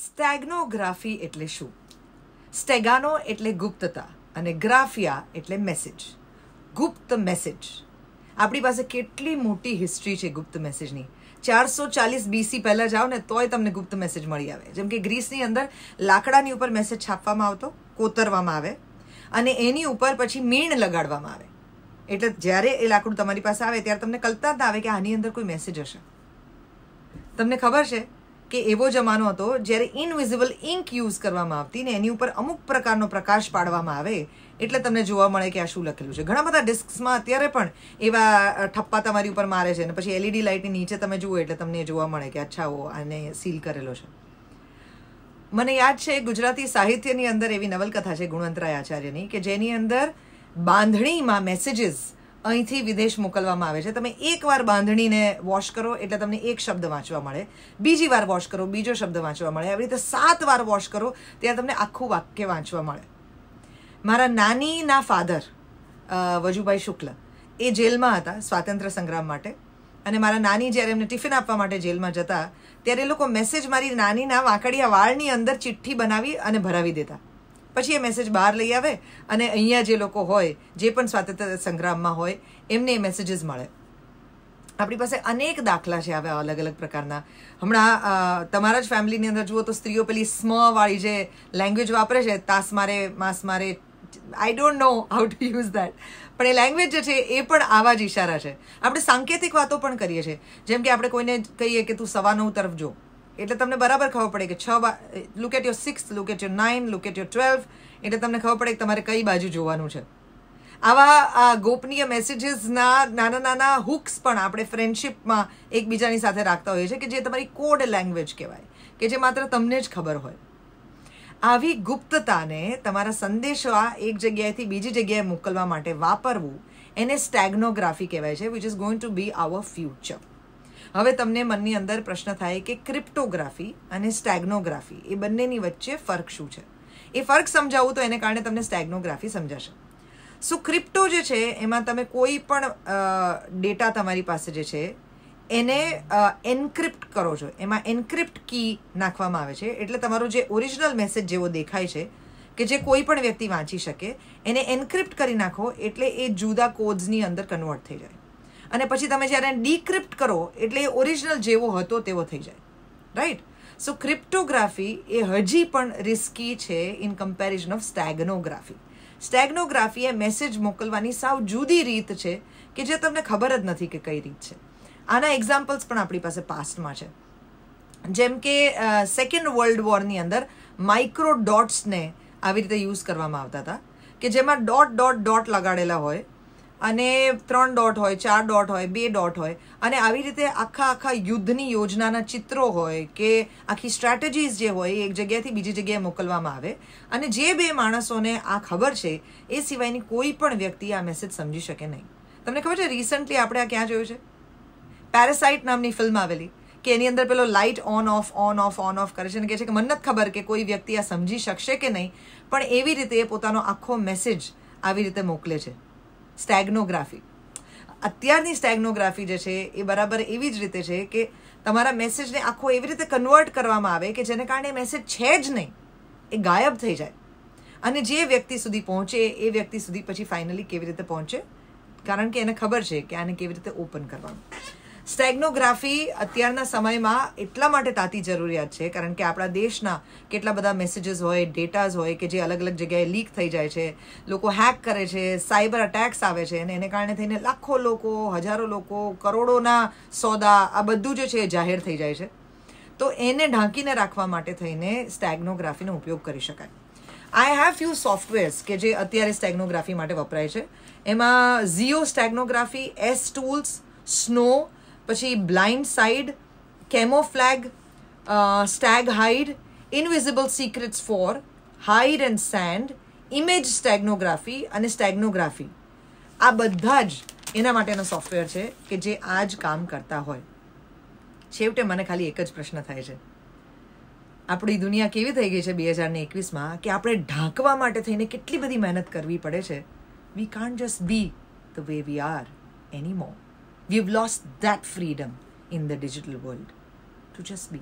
સ્ટેગ્નોગ્રાફી એટલે શું સ્ટેગાનો એટલે ગુપ્તતા અને ગ્રાફિયા એટલે મેસેજ ગુપ્ત મેસેજ આપણી પાસે કેટલી મોટી હિસ્ટ્રી છે ગુપ્ત મેસેજની ચારસો ચાલીસ બીસી પહેલાં જાઓ ને તોય તમને ગુપ્ત મેસેજ મળી આવે જેમ કે ગ્રીસની અંદર લાકડાની ઉપર મેસેજ છાપવામાં આવતો કોતરવામાં આવે અને એની ઉપર પછી મીણ લગાડવામાં આવે એટલે જ્યારે એ લાકડું તમારી પાસે આવે ત્યારે તમને કલ્પના જ આવે કે આની અંદર કોઈ મેસેજ હશે તમને ખબર છે કે એવો જમાનો હતો જ્યારે ઇનવિઝિબલ ઇન્ક યુઝ કરવામાં આવતી ને એની ઉપર અમુક પ્રકારનો પ્રકાશ પાડવામાં આવે એટલે તમને જોવા મળે કે આ શું લખેલું છે ઘણા બધા ડિસ્કમાં અત્યારે પણ એવા ઠપ્પા તમારી ઉપર મારે છે ને પછી એલઈડી લાઇટની નીચે તમે જુઓ એટલે તમને જોવા મળે કે અચ્છા હો આને સીલ કરેલો છે મને યાદ છે ગુજરાતી સાહિત્યની અંદર એવી નવલકથા છે ગુણવંતરાય આચાર્યની કે જેની અંદર બાંધણીમાં મેસેજીસ અહીંથી વિદેશ મોકલવામાં આવે છે તમે એકવાર બાંધણીને વોશ કરો એટલે તમને એક શબ્દ વાંચવા મળે બીજી વાર વોશ કરો બીજો શબ્દ વાંચવા મળે આવી રીતે સાત વાર વોશ કરો ત્યાં તમને આખું વાક્ય વાંચવા મળે મારા નાનીના ફાધર વજુભાઈ શુક્લ એ જેલમાં હતા સ્વાતંત્ર્ય સંગ્રામ માટે અને મારા નાની જ્યારે એમને ટિફિન આપવા માટે જેલમાં જતા ત્યારે એ લોકો મેસેજ મારી નાનીના વાંકડિયા વાળની અંદર ચિઠ્ઠી બનાવી અને ભરાવી દેતા પછી એ મેસેજ બહાર લઈ આવે અને અહીંયા જે લોકો હોય જે પણ સ્વાતંત્ર્ય સંગ્રામમાં હોય એમને એ મેસેજીસ મળે આપણી પાસે અનેક દાખલા છે આવા અલગ અલગ પ્રકારના હમણાં તમારા જ ફેમિલીની અંદર જુઓ તો સ્ત્રીઓ પેલી સ્મવાળી જે લેંગ્વેજ વાપરે છે તાસ મારે માસ મારે I don't know how to use that પણ એ લેંગ્વેજ જે છે એ પણ આવા જ ઇશારા છે આપણે સાંકેતિક વાતો પણ કરીએ છીએ જેમ કે આપણે કોઈને કહીએ કે તું સવા નવ તરફ જો એટલે તમને બરાબર ખબર પડે કે છ look at your six look at your nine look at your twelve એટલે તમને ખબર પડે કે તમારે કઈ બાજુ જોવાનું છે આવા ગોપનીય મેસેજીસના નાના નાના હુક્સ પણ આપણે ફ્રેન્ડશિપમાં એકબીજાની સાથે રાખતા હોઈએ છીએ કે જે તમારી કોડ લેંગ્વેજ કહેવાય કે જે માત્ર તમને જ ખબર હોય આવી ગુપ્તતાને તમારા સંદેશો આ એક જગ્યાએથી બીજી જગ્યાએ મોકલવા માટે વાપરવું એને સ્ટેગ્નોગ્રાફી કહેવાય છે which is going to be our future હવે તમને મનની અંદર પ્રશ્ન થાય કે ક્રિપ્ટોગ્રાફી અને સ્ટેગ્નોગ્રાફી એ બંનેની વચ્ચે ફર્ક શું છે એ ફર્ક સમજાવું તો એને કારણે તમને સ્ટેગ્નોગ્રાફી સમજાશે સો ક્રિપ્ટો જે છે એમાં તમે કોઈ પણ ડેટા તમારી પાસે જે છે એને એન્ક્રિપ્ટ કરો છો એમાં એન્ક્રિપ્ટ કી નાખવામાં આવે છે એટલે તમારો જે ઓરિજિનલ મેસેજ જેવો દેખાય છે કે જે કોઈ પણ વ્યક્તિ વાંચી શકે એને એન્ક્રિપ્ટ કરી નાખો એટલે એ જુદા કોડ્સની અંદર કન્વર્ટ થઈ જાય અને પછી તમે જ્યારે ડીક્રિપ્ટ કરો એટલે એ ઓરિજિનલ જેવો હતો તેવો થઈ જાય રાઈટ સો ક્રિપ્ટોગ્રાફી એ હજી પણ રિસ્કી છે in comparison of steganography steganography એ મેસેજ મોકલવાની સાવ જુદી રીત છે કે જે તમને ખબર જ નથી કે કઈ રીત છે આના એક્ઝામ્પલ્સ પણ આપણી પાસે પાસ્ટમાં છે જેમ કે સેકન્ડ વર્લ્ડ વોરની અંદર માઇક્રો ડોટ્સને આવી રીતે યુઝ કરવામાં આવતા હતા કે જેમાં ડોટ ડોટ ડોટ લગાડેલા હોય અને ત્રણ ડોટ હોય ચાર ડોટ હોય બે ડોટ હોય અને આવી રીતે આખા આખા યુદ્ધની યોજનાના ચિત્રો હોય કે આખી સ્ટ્રેટેજીસ જે હોય એક જગ્યાથી બીજી જગ્યાએ મોકલવામાં આવે અને જે બે માણસોને આ ખબર છે એ સિવાયની કોઈ પણ વ્યક્તિ આ મેસેજ સમજી શકે નહીં તમને ખબર છે રિસન્ટલી આપણે આ ક્યાં જોયું છે પેરાસાઇટ નામની ફિલ્મ આવેલી કે એની અંદર પેલો light on off on off on off કરે છે અને કહે છે કે મને નથી ખબર કે કોઈ વ્યક્તિ આ સમજી શકશે કે નહીં પણ એવી રીતે એ પોતાનો આખો મેસેજ આવી રીતે મોકલે છે સ્ટેગ્નોગ્રાફી અત્યારની સ્ટેગ્નોગ્રાફી જે છે એ બરાબર એવી જ રીતે છે કે તમારા મેસેજને આખો એવી રીતે કન્વર્ટ કરવામાં આવે કે જેને કારણે મેસેજ છે જ નહીં એ ગાયબ થઈ જાય અને જે વ્યક્તિ સુધી પહોંચે એ વ્યક્તિ સુધી પછી ફાઇનલી કેવી રીતે પહોંચે કારણ કે એને ખબર છે કે આને કેવી રીતે ઓપન કરવાનું સ્ટેગ્નોગ્રાફી અત્યારના સમયમાં એટલા માટે તાતી જરૂરિયાત છે કારણ કે આપણા દેશના કેટલા બધા મેસેજીસ હોય ડેટાઝ હોય કે જે અલગ અલગ જગ્યાએ લીક થઈ જાય છે લોકો હેક કરે છે સાયબર અટેક્સ આવે છે અને એને કારણે થઈને લાખો લોકો હજારો લોકો કરોડોના સોદા આ બધું જે છે જાહેર થઈ જાય છે તો એને ઢાંકીને રાખવા માટે થઈને સ્ટેગ્નોગ્રાફીનો ઉપયોગ કરી શકાય આઈ હેવ ફ્યુ સોફ્ટવેર્સ કે જે અત્યારે સ્ટેગ્નોગ્રાફી માટે વપરાય છે એમાં Xiao steganography S tools snow પછી blind side camouflage steg hide invisible secrets four hide and send image steganography અને સ્ટેગ્નોગ્રાફી આ બધા જ એના માટેના સોફ્ટવેર છે કે જે આ જ કામ કરતા હોય છેવટે મને ખાલી એક જ પ્રશ્ન થાય છે આપણી દુનિયા કેવી થઈ ગઈ છે બે હજારને એકવીસમાં કે આપણે ઢાંકવા માટે થઈને કેટલી બધી મહેનત કરવી પડે છે we can't just be the way we are any more We've lost that freedom in the digital world to just be.